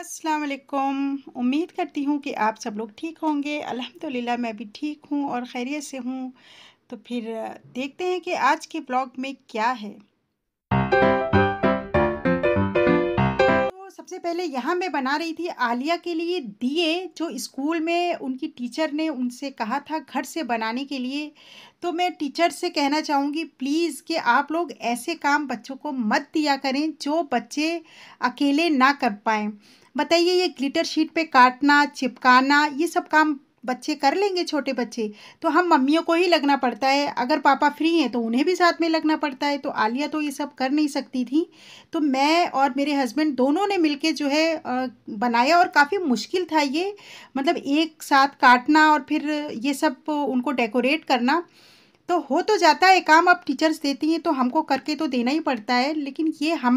असलकुम उम्मीद करती हूँ कि आप सब लोग ठीक होंगे अल्हम्दुलिल्लाह मैं भी ठीक हूँ और खैरियत से हूँ तो फिर देखते हैं कि आज के ब्लॉग में क्या है तो सबसे पहले यहाँ मैं बना रही थी आलिया के लिए दिए जो स्कूल में उनकी टीचर ने उनसे कहा था घर से बनाने के लिए तो मैं टीचर से कहना चाहूँगी प्लीज़ कि आप लोग ऐसे काम बच्चों को मत दिया करें जो बच्चे अकेले ना कर पाएँ बताइए ये ग्लिटर शीट पे काटना चिपकाना ये सब काम बच्चे कर लेंगे छोटे बच्चे तो हम मम्मियों को ही लगना पड़ता है अगर पापा फ्री हैं तो उन्हें भी साथ में लगना पड़ता है तो आलिया तो ये सब कर नहीं सकती थी तो मैं और मेरे हस्बैंड दोनों ने मिलके जो है बनाया और काफ़ी मुश्किल था ये मतलब एक साथ काटना और फिर ये सब उनको डेकोरेट करना तो हो तो जाता है काम अब टीचर्स देती हैं तो हमको करके तो देना ही पड़ता है लेकिन ये हम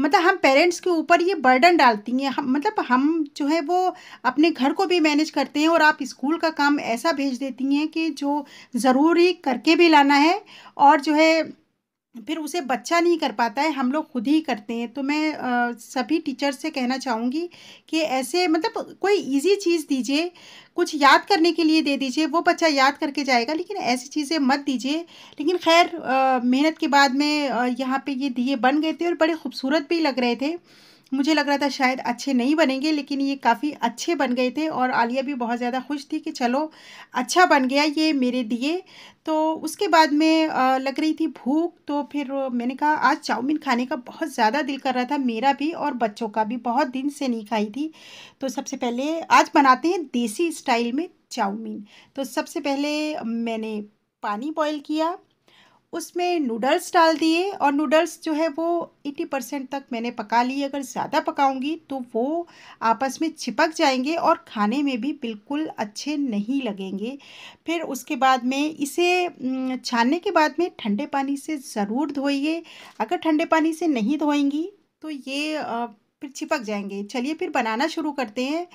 मतलब हम पेरेंट्स के ऊपर ये बर्डन डालती हैं हम मतलब हम जो है वो अपने घर को भी मैनेज करते हैं और आप स्कूल का काम ऐसा भेज देती हैं कि जो ज़रूरी करके भी लाना है और जो है फिर उसे बच्चा नहीं कर पाता है हम लोग खुद ही करते हैं तो मैं आ, सभी टीचर्स से कहना चाहूँगी कि ऐसे मतलब कोई इजी चीज़ दीजिए कुछ याद करने के लिए दे दीजिए वो बच्चा याद करके जाएगा लेकिन ऐसी चीज़ें मत दीजिए लेकिन खैर मेहनत के बाद में यहाँ पे ये दिए बन गए थे और बड़े खूबसूरत भी लग रहे थे मुझे लग रहा था शायद अच्छे नहीं बनेंगे लेकिन ये काफ़ी अच्छे बन गए थे और आलिया भी बहुत ज़्यादा खुश थी कि चलो अच्छा बन गया ये मेरे दिए तो उसके बाद में लग रही थी भूख तो फिर मैंने कहा आज चाउमीन खाने का बहुत ज़्यादा दिल कर रहा था मेरा भी और बच्चों का भी बहुत दिन से नहीं खाई थी तो सबसे पहले आज बनाते हैं देसी स्टाइल में चाउमीन तो सबसे पहले मैंने पानी बॉयल किया उसमें नूडल्स डाल दिए और नूडल्स जो है वो एटी परसेंट तक मैंने पका लिए अगर ज़्यादा पकाऊंगी तो वो आपस में चिपक जाएंगे और खाने में भी बिल्कुल अच्छे नहीं लगेंगे फिर उसके बाद में इसे छानने के बाद में ठंडे पानी से ज़रूर धोइए अगर ठंडे पानी से नहीं धोएंगी तो ये फिर चिपक जाएंगे चलिए फिर बनाना शुरू करते हैं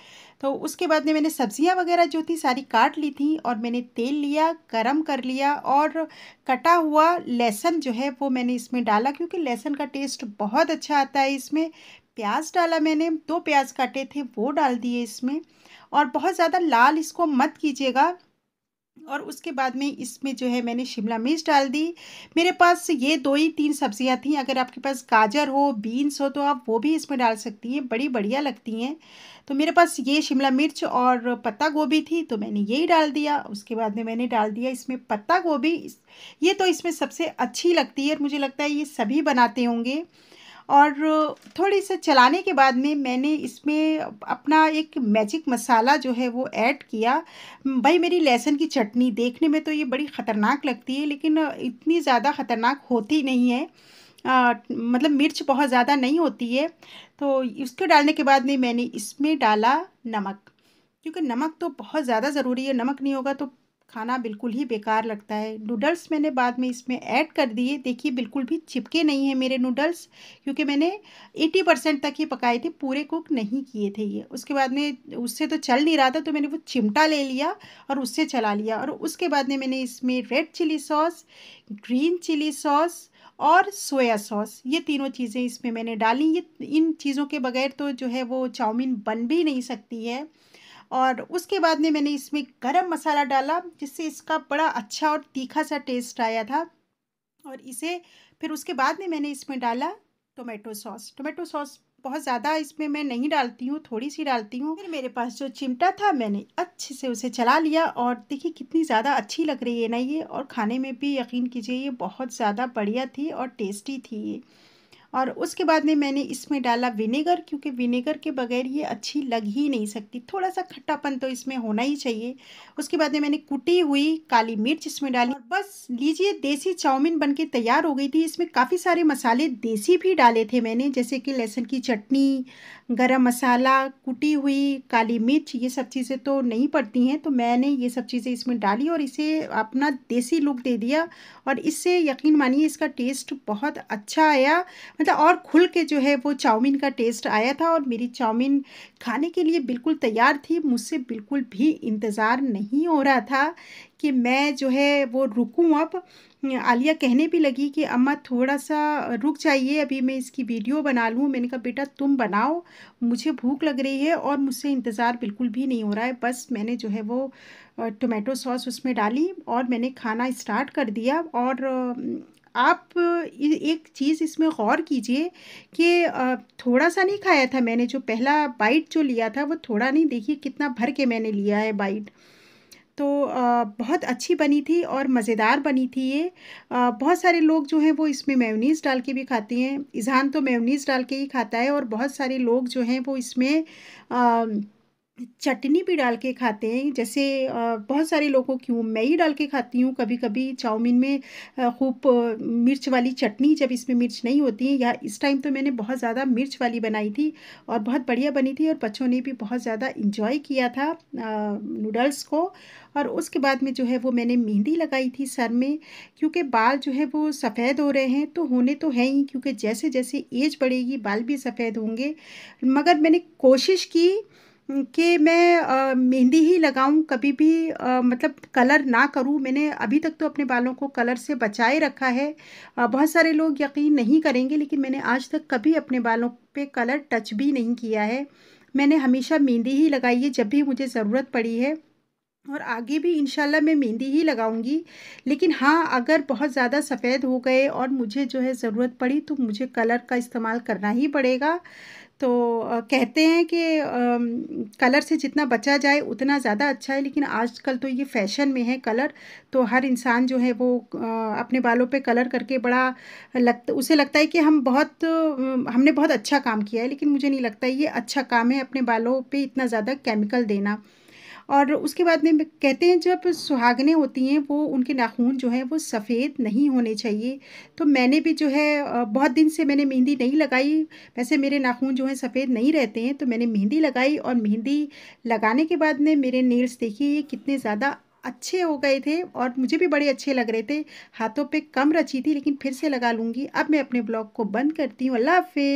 तो उसके बाद में मैंने सब्जियां वगैरह जो थी सारी काट ली थी और मैंने तेल लिया गरम कर लिया और कटा हुआ लहसुन जो है वो मैंने इसमें डाला क्योंकि लहसुन का टेस्ट बहुत अच्छा आता है इसमें प्याज डाला मैंने दो प्याज काटे थे वो डाल दिए इसमें और बहुत ज़्यादा लाल इसको मत कीजिएगा और उसके बाद में इसमें जो है मैंने शिमला मिर्च डाल दी मेरे पास ये दो ही तीन सब्जियां थी अगर आपके पास गाजर हो बीन्स हो तो आप वो भी इसमें डाल सकती हैं बड़ी बढ़िया लगती हैं तो मेरे पास ये शिमला मिर्च और पत्ता गोभी थी तो मैंने यही डाल दिया उसके बाद में मैंने डाल दिया इसमें पत्ता गोभी ये तो इसमें सबसे अच्छी लगती है और मुझे लगता है ये सभी बनाते होंगे और थोड़ी से चलाने के बाद में मैंने इसमें अपना एक मैजिक मसाला जो है वो ऐड किया भाई मेरी लहसुन की चटनी देखने में तो ये बड़ी ख़तरनाक लगती है लेकिन इतनी ज़्यादा ख़तरनाक होती नहीं है आ, मतलब मिर्च बहुत ज़्यादा नहीं होती है तो इसके डालने के बाद में मैंने इसमें डाला नमक क्योंकि नमक तो बहुत ज़्यादा ज़रूरी है नमक नहीं होगा तो खाना बिल्कुल ही बेकार लगता है नूडल्स मैंने बाद में इसमें ऐड कर दिए देखिए बिल्कुल भी चिपके नहीं है मेरे नूडल्स क्योंकि मैंने 80 परसेंट तक ही पकाए थे पूरे कुक नहीं किए थे ये उसके बाद में उससे तो चल नहीं रहा था तो मैंने वो चिमटा ले लिया और उससे चला लिया और उसके बाद में मैंने इसमें red chilli sauce green chilli sauce और सोया सॉस ये तीनों चीज़ें इसमें मैंने डाली ये इन चीज़ों के बगैर तो जो है वो चाउमीन बन भी नहीं सकती है और उसके बाद में मैंने इसमें गरम मसाला डाला जिससे इसका बड़ा अच्छा और तीखा सा टेस्ट आया था और इसे फिर उसके बाद में मैंने इसमें डाला टोमेटो सॉस टोमेटो सॉस बहुत ज़्यादा इसमें मैं नहीं डालती हूँ थोड़ी सी डालती हूँ फिर मेरे पास जो चिमटा था मैंने अच्छे से उसे चला लिया और देखिए कितनी ज़्यादा अच्छी लग रही है ना ये और खाने में भी यकीन कीजिए ये बहुत ज़्यादा बढ़िया थी और टेस्टी थी ये और उसके बाद में मैंने इसमें डाला विनेगर क्योंकि विनेगर के बगैर ये अच्छी लग ही नहीं सकती थोड़ा सा खट्टापन तो इसमें होना ही चाहिए उसके बाद में मैंने कुटी हुई काली मिर्च इसमें डाली और बस लीजिए देसी चाउमीन बन के तैयार हो गई थी इसमें काफ़ी सारे मसाले देसी भी डाले थे मैंने जैसे कि लहसुन की चटनी गरम मसाला कुटी हुई काली मिर्च ये सब चीज़ें तो नहीं पड़ती हैं तो मैंने ये सब चीज़ें इसमें डाली और इसे अपना देसी लुक दे दिया और इससे यकीन मानिए इसका टेस्ट बहुत अच्छा आया मतलब और खुल के जो है वो चाउमीन का टेस्ट आया था और मेरी चाउमीन खाने के लिए बिल्कुल तैयार थी मुझसे बिल्कुल भी इंतज़ार नहीं हो रहा था कि मैं जो है वो रुकूं अब आलिया कहने भी लगी कि अम्मा थोड़ा सा रुक जाइए अभी मैं इसकी वीडियो बना लूँ मैंने कहा बेटा तुम बनाओ मुझे भूख लग रही है और मुझसे इंतज़ार बिल्कुल भी नहीं हो रहा है बस मैंने जो है वो टोमेटो सॉस उसमें डाली और मैंने खाना इस्टार्ट कर दिया और आप एक चीज़ इसमें गौर कीजिए कि थोड़ा सा नहीं खाया था मैंने जो पहला बाइट जो लिया था वो थोड़ा नहीं देखिए कितना भर के मैंने लिया है बाइट तो बहुत अच्छी बनी थी और मज़ेदार बनी थी ये बहुत सारे लोग जो हैं वो इसमें मेयोनीज़ डाल के भी खाते हैं इजहान तो मेयोनीज़ डाल के ही खाता है और बहुत सारे लोग जो हैं वो इसमें चटनी भी डाल के खाते हैं जैसे बहुत सारे लोगों की हूँ मैं ही डाल के खाती हूँ कभी कभी चाउमीन में खूब मिर्च वाली चटनी जब इसमें मिर्च नहीं होती है या इस टाइम तो मैंने बहुत ज़्यादा मिर्च वाली बनाई थी और बहुत बढ़िया बनी थी और बच्चों ने भी बहुत ज़्यादा इंजॉय किया था नूडल्स को और उसके बाद में जो है वो मैंने मेहंदी लगाई थी सर में क्योंकि बाल जो है वो सफ़ेद हो रहे हैं तो होने तो हैं ही क्योंकि जैसे जैसे एज बढ़ेगी बाल भी सफ़ेद होंगे मगर मैंने कोशिश की कि मैं मेहंदी ही लगाऊं कभी भी आ, मतलब कलर ना करूं मैंने अभी तक तो अपने बालों को कलर से बचाए रखा है आ, बहुत सारे लोग यकीन नहीं करेंगे लेकिन मैंने आज तक कभी अपने बालों पे कलर टच भी नहीं किया है मैंने हमेशा मेहंदी ही लगाई है जब भी मुझे ज़रूरत पड़ी है और आगे भी इन मैं मेहंदी ही लगाऊंगी लेकिन हाँ अगर बहुत ज़्यादा सफ़ेद हो गए और मुझे जो है ज़रूरत पड़ी तो मुझे कलर का इस्तेमाल करना ही पड़ेगा तो कहते हैं कि कलर से जितना बचा जाए उतना ज़्यादा अच्छा है लेकिन आजकल तो ये फैशन में है कलर तो हर इंसान जो है वो अपने बालों पे कलर करके बड़ा लग उसे लगता है कि हम बहुत हमने बहुत अच्छा काम किया है लेकिन मुझे नहीं लगता ये अच्छा काम है अपने बालों पे इतना ज़्यादा केमिकल देना और उसके बाद में कहते हैं जब सुहागने होती हैं वो उनके नाखून जो है वो सफ़ेद नहीं होने चाहिए तो मैंने भी जो है बहुत दिन से मैंने मेहंदी नहीं लगाई वैसे मेरे नाखून जो हैं सफ़ेद नहीं रहते हैं तो मैंने मेहंदी लगाई और मेहंदी लगाने के बाद में मेरे नेल्स देखिए ये कितने ज़्यादा अच्छे हो गए थे और मुझे भी बड़े अच्छे लग रहे थे हाथों पे कम रची थी लेकिन फिर से लगा लूँगी अब मैं अपने ब्लॉग को बंद करती हूँ अल्लाह हाफि